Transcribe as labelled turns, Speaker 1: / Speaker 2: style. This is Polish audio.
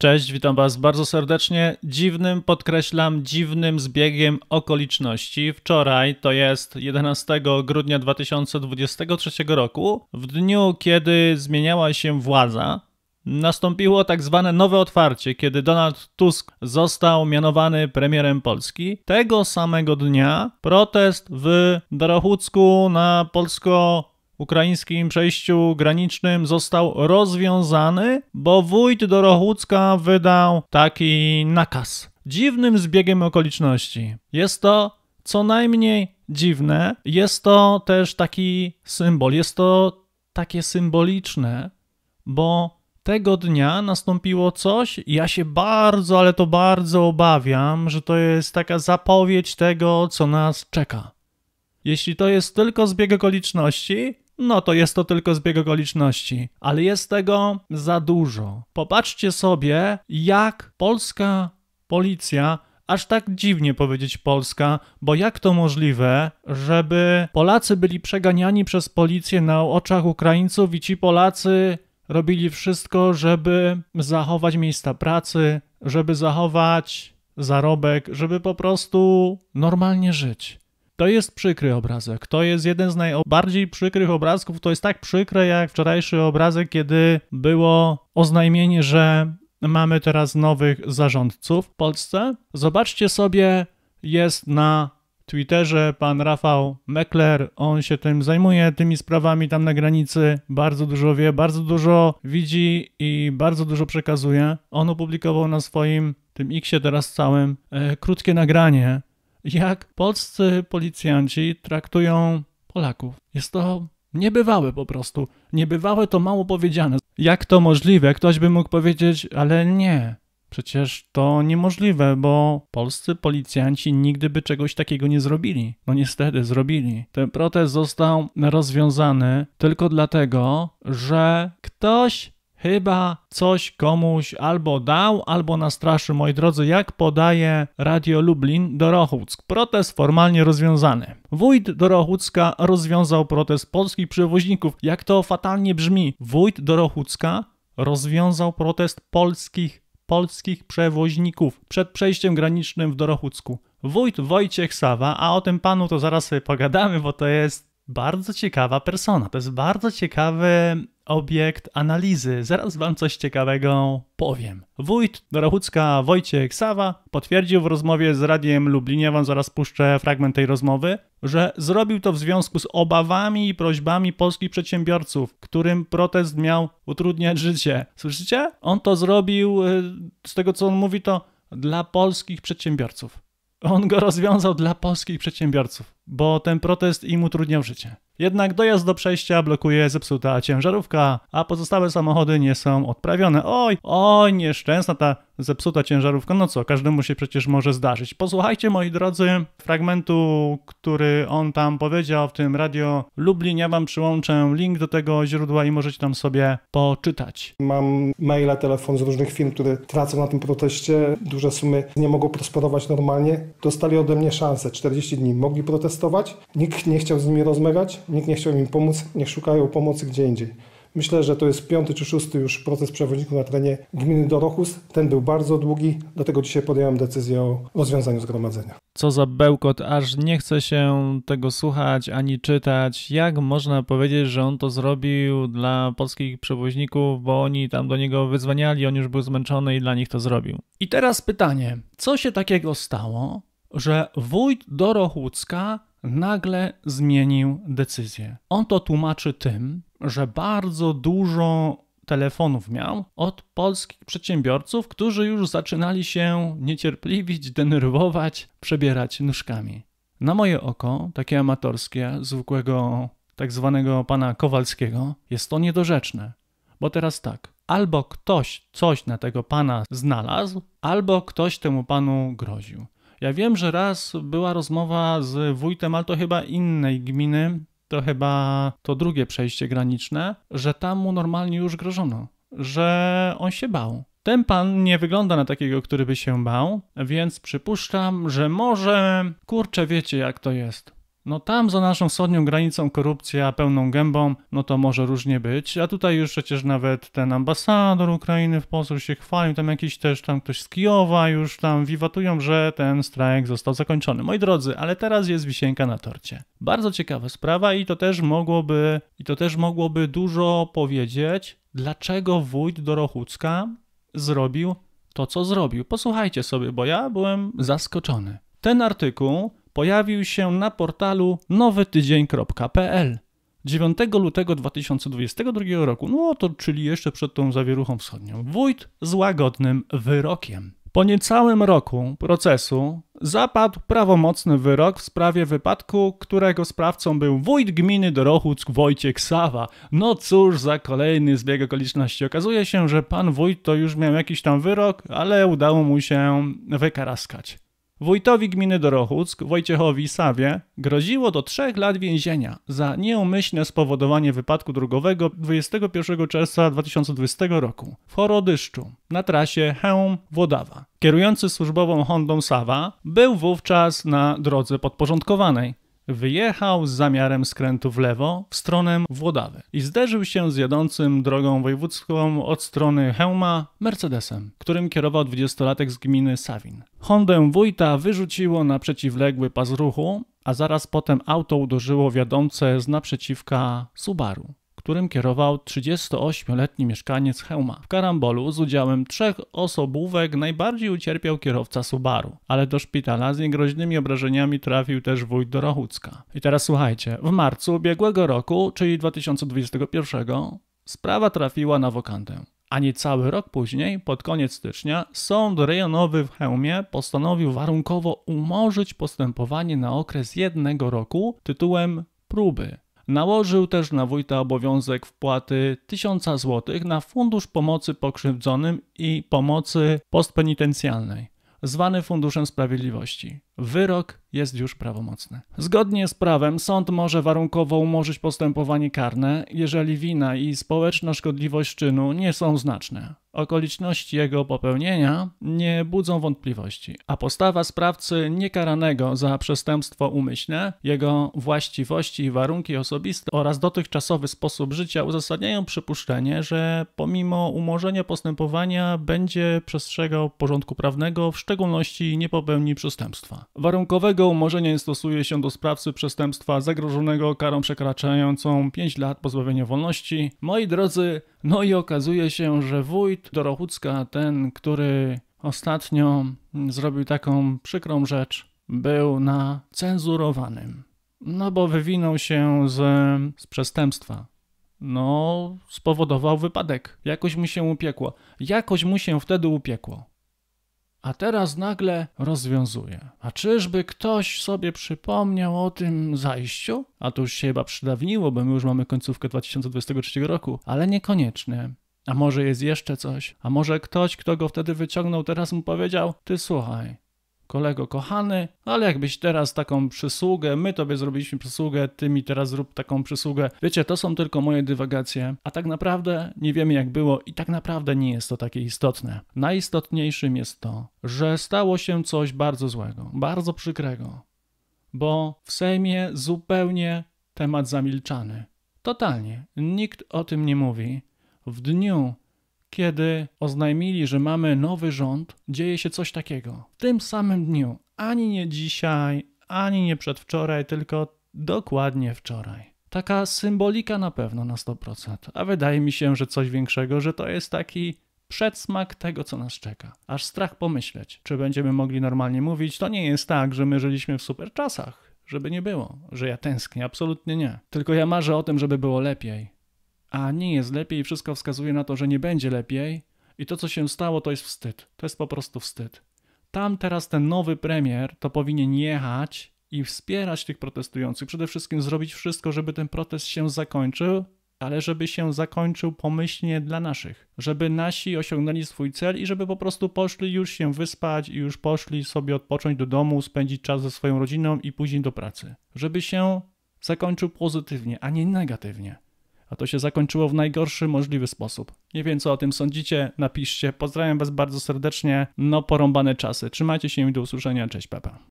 Speaker 1: Cześć, witam Was bardzo serdecznie. Dziwnym, podkreślam, dziwnym zbiegiem okoliczności. Wczoraj, to jest 11 grudnia 2023 roku, w dniu, kiedy zmieniała się władza, nastąpiło tak zwane nowe otwarcie, kiedy Donald Tusk został mianowany premierem Polski. Tego samego dnia protest w Dorochucku na polsko ukraińskim przejściu granicznym został rozwiązany, bo wójt Dorochucka wydał taki nakaz. Dziwnym zbiegiem okoliczności. Jest to co najmniej dziwne, jest to też taki symbol, jest to takie symboliczne, bo tego dnia nastąpiło coś ja się bardzo, ale to bardzo obawiam, że to jest taka zapowiedź tego, co nas czeka. Jeśli to jest tylko zbieg okoliczności, no to jest to tylko zbieg okoliczności. Ale jest tego za dużo. Popatrzcie sobie, jak polska policja aż tak dziwnie powiedzieć Polska, bo jak to możliwe, żeby Polacy byli przeganiani przez policję na oczach Ukraińców i ci Polacy robili wszystko, żeby zachować miejsca pracy, żeby zachować zarobek, żeby po prostu normalnie żyć. To jest przykry obrazek. To jest jeden z najbardziej przykrych obrazków. To jest tak przykre jak wczorajszy obrazek, kiedy było oznajmienie, że mamy teraz nowych zarządców w Polsce. Zobaczcie sobie, jest na Twitterze pan Rafał Meckler, on się tym zajmuje, tymi sprawami tam na granicy, bardzo dużo wie, bardzo dużo widzi i bardzo dużo przekazuje. On opublikował na swoim, tym X-ie teraz całym, e, krótkie nagranie jak polscy policjanci traktują Polaków. Jest to niebywałe po prostu. Niebywałe to mało powiedziane. Jak to możliwe? Ktoś by mógł powiedzieć, ale nie. Przecież to niemożliwe, bo polscy policjanci nigdy by czegoś takiego nie zrobili. No niestety, zrobili. Ten protest został rozwiązany tylko dlatego, że ktoś Chyba coś komuś albo dał, albo nastraszył. Moi drodzy, jak podaje Radio Lublin Dorochuck, protest formalnie rozwiązany. Wójt Dorochucka rozwiązał protest polskich przewoźników. Jak to fatalnie brzmi. Wójt Dorochucka rozwiązał protest polskich polskich przewoźników przed przejściem granicznym w Dorochucku. Wójt Wojciech Sawa, a o tym panu to zaraz sobie pogadamy, bo to jest bardzo ciekawa persona. To jest bardzo ciekawy obiekt analizy. Zaraz wam coś ciekawego powiem. Wójt Dorochucka Wojciech Sawa potwierdził w rozmowie z Radiem Lublinie, wam zaraz puszczę fragment tej rozmowy, że zrobił to w związku z obawami i prośbami polskich przedsiębiorców, którym protest miał utrudniać życie. Słyszycie? On to zrobił, y, z tego co on mówi, to dla polskich przedsiębiorców. On go rozwiązał dla polskich przedsiębiorców, bo ten protest im utrudniał życie. Jednak dojazd do przejścia blokuje zepsuta ciężarówka, a pozostałe samochody nie są odprawione. Oj, oj, nieszczęsna ta zepsuta ciężarówka, no co, każdemu się przecież może zdarzyć. Posłuchajcie, moi drodzy, fragmentu, który on tam powiedział w tym radio Lublin. Ja wam przyłączę link do tego źródła i możecie tam sobie poczytać. Mam maila, telefon z różnych firm, które tracą na tym proteście. Duże sumy nie mogą prosperować normalnie. Dostali ode mnie szansę, 40 dni. Mogli protestować, nikt nie chciał z nimi rozmawiać, nikt nie chciał im pomóc, niech szukają pomocy gdzie indziej. Myślę, że to jest piąty czy szósty już proces przewoźników na terenie gminy Dorochus. Ten był bardzo długi, dlatego dzisiaj podjąłem decyzję o rozwiązaniu zgromadzenia. Co za bełkot, aż nie chce się tego słuchać ani czytać. Jak można powiedzieć, że on to zrobił dla polskich przewoźników, bo oni tam do niego wyzwaniali, on już był zmęczony i dla nich to zrobił. I teraz pytanie, co się takiego stało, że wójt Dorochucka nagle zmienił decyzję. On to tłumaczy tym, że bardzo dużo telefonów miał od polskich przedsiębiorców, którzy już zaczynali się niecierpliwić, denerwować, przebierać nóżkami. Na moje oko, takie amatorskie, zwykłego tak zwanego pana Kowalskiego, jest to niedorzeczne. Bo teraz tak, albo ktoś coś na tego pana znalazł, albo ktoś temu panu groził. Ja wiem, że raz była rozmowa z wójtem, ale to chyba innej gminy, to chyba to drugie przejście graniczne, że tam mu normalnie już grożono, że on się bał. Ten pan nie wygląda na takiego, który by się bał, więc przypuszczam, że może kurczę, wiecie jak to jest. No tam za naszą wschodnią granicą korupcja pełną gębą, no to może różnie być, a tutaj już przecież nawet ten ambasador Ukrainy w Polsce się chwalił, tam jakiś też tam ktoś z Kijowa już tam wiwatują, że ten strajk został zakończony. Moi drodzy, ale teraz jest wisienka na torcie. Bardzo ciekawa sprawa i to też mogłoby, i to też mogłoby dużo powiedzieć, dlaczego wójt Dorochucka zrobił to, co zrobił. Posłuchajcie sobie, bo ja byłem zaskoczony. Ten artykuł pojawił się na portalu nowytydzień.pl 9 lutego 2022 roku, no to czyli jeszcze przed tą zawieruchą wschodnią, wójt z łagodnym wyrokiem. Po niecałym roku procesu zapadł prawomocny wyrok w sprawie wypadku, którego sprawcą był wójt gminy Dorochuck Wojciech Sawa. No cóż za kolejny zbieg okoliczności. Okazuje się, że pan wójt to już miał jakiś tam wyrok, ale udało mu się wykaraskać. Wójtowi gminy Dorochuck, Wojciechowi Sawie, groziło do trzech lat więzienia za nieumyślne spowodowanie wypadku drogowego 21 czerwca 2020 roku w Chorodyszczu na trasie Chełm-Włodawa. Kierujący służbową Hondą Sawa był wówczas na drodze podporządkowanej. Wyjechał z zamiarem skrętu w lewo w stronę Włodawy i zderzył się z jadącym drogą wojewódzką od strony Hełma Mercedesem, którym kierował dwudziestolatek z gminy Sawin. Hondę wójta wyrzuciło na przeciwległy pas ruchu, a zaraz potem auto uderzyło wiadące z naprzeciwka Subaru którym kierował 38-letni mieszkaniec Hełma. W karambolu z udziałem trzech osobówek najbardziej ucierpiał kierowca Subaru, ale do szpitala z niegroźnymi obrażeniami trafił też wójt Dorochucka. I teraz słuchajcie, w marcu ubiegłego roku, czyli 2021, sprawa trafiła na wokantę. A niecały rok później, pod koniec stycznia, sąd rejonowy w Chełmie postanowił warunkowo umorzyć postępowanie na okres jednego roku tytułem próby Nałożył też na wójta obowiązek wpłaty 1000 zł na Fundusz Pomocy Pokrzywdzonym i Pomocy Postpenitencjalnej, zwany Funduszem Sprawiedliwości. Wyrok jest już prawomocny. Zgodnie z prawem sąd może warunkowo umorzyć postępowanie karne, jeżeli wina i społeczna szkodliwość czynu nie są znaczne. Okoliczności jego popełnienia nie budzą wątpliwości, a postawa sprawcy niekaranego za przestępstwo umyślne, jego właściwości i warunki osobiste oraz dotychczasowy sposób życia uzasadniają przypuszczenie, że pomimo umorzenia postępowania będzie przestrzegał porządku prawnego, w szczególności nie popełni przestępstwa. Warunkowego Takiego nie stosuje się do sprawcy przestępstwa zagrożonego karą przekraczającą 5 lat pozbawienia wolności. Moi drodzy, no i okazuje się, że wójt Dorochucka, ten, który ostatnio zrobił taką przykrą rzecz, był na cenzurowanym. No bo wywinął się z, z przestępstwa no, spowodował wypadek. Jakoś mu się upiekło. Jakoś mu się wtedy upiekło a teraz nagle rozwiązuje. A czyżby ktoś sobie przypomniał o tym zajściu? A to już się chyba przydawniło, bo my już mamy końcówkę 2023 roku, ale niekoniecznie. A może jest jeszcze coś? A może ktoś, kto go wtedy wyciągnął, teraz mu powiedział: Ty słuchaj, kolego kochany, ale jakbyś teraz taką przysługę, my tobie zrobiliśmy przysługę, ty mi teraz zrób taką przysługę. Wiecie, to są tylko moje dywagacje, a tak naprawdę nie wiemy jak było i tak naprawdę nie jest to takie istotne. Najistotniejszym jest to, że stało się coś bardzo złego, bardzo przykrego, bo w Sejmie zupełnie temat zamilczany. Totalnie. Nikt o tym nie mówi. W dniu, kiedy oznajmili, że mamy nowy rząd, dzieje się coś takiego. W tym samym dniu, ani nie dzisiaj, ani nie przedwczoraj, tylko dokładnie wczoraj. Taka symbolika na pewno na 100%, a wydaje mi się, że coś większego, że to jest taki przedsmak tego, co nas czeka. Aż strach pomyśleć, czy będziemy mogli normalnie mówić. To nie jest tak, że my żyliśmy w super czasach, żeby nie było, że ja tęsknię, absolutnie nie. Tylko ja marzę o tym, żeby było lepiej a nie jest lepiej, wszystko wskazuje na to, że nie będzie lepiej. I to, co się stało, to jest wstyd. To jest po prostu wstyd. Tam teraz ten nowy premier to powinien jechać i wspierać tych protestujących. Przede wszystkim zrobić wszystko, żeby ten protest się zakończył, ale żeby się zakończył pomyślnie dla naszych. Żeby nasi osiągnęli swój cel i żeby po prostu poszli już się wyspać i już poszli sobie odpocząć do domu, spędzić czas ze swoją rodziną i później do pracy. Żeby się zakończył pozytywnie, a nie negatywnie a to się zakończyło w najgorszy możliwy sposób. Nie wiem, co o tym sądzicie, napiszcie. Pozdrawiam Was bardzo serdecznie. No, porąbane czasy. Trzymajcie się i do usłyszenia. Cześć, Pepe.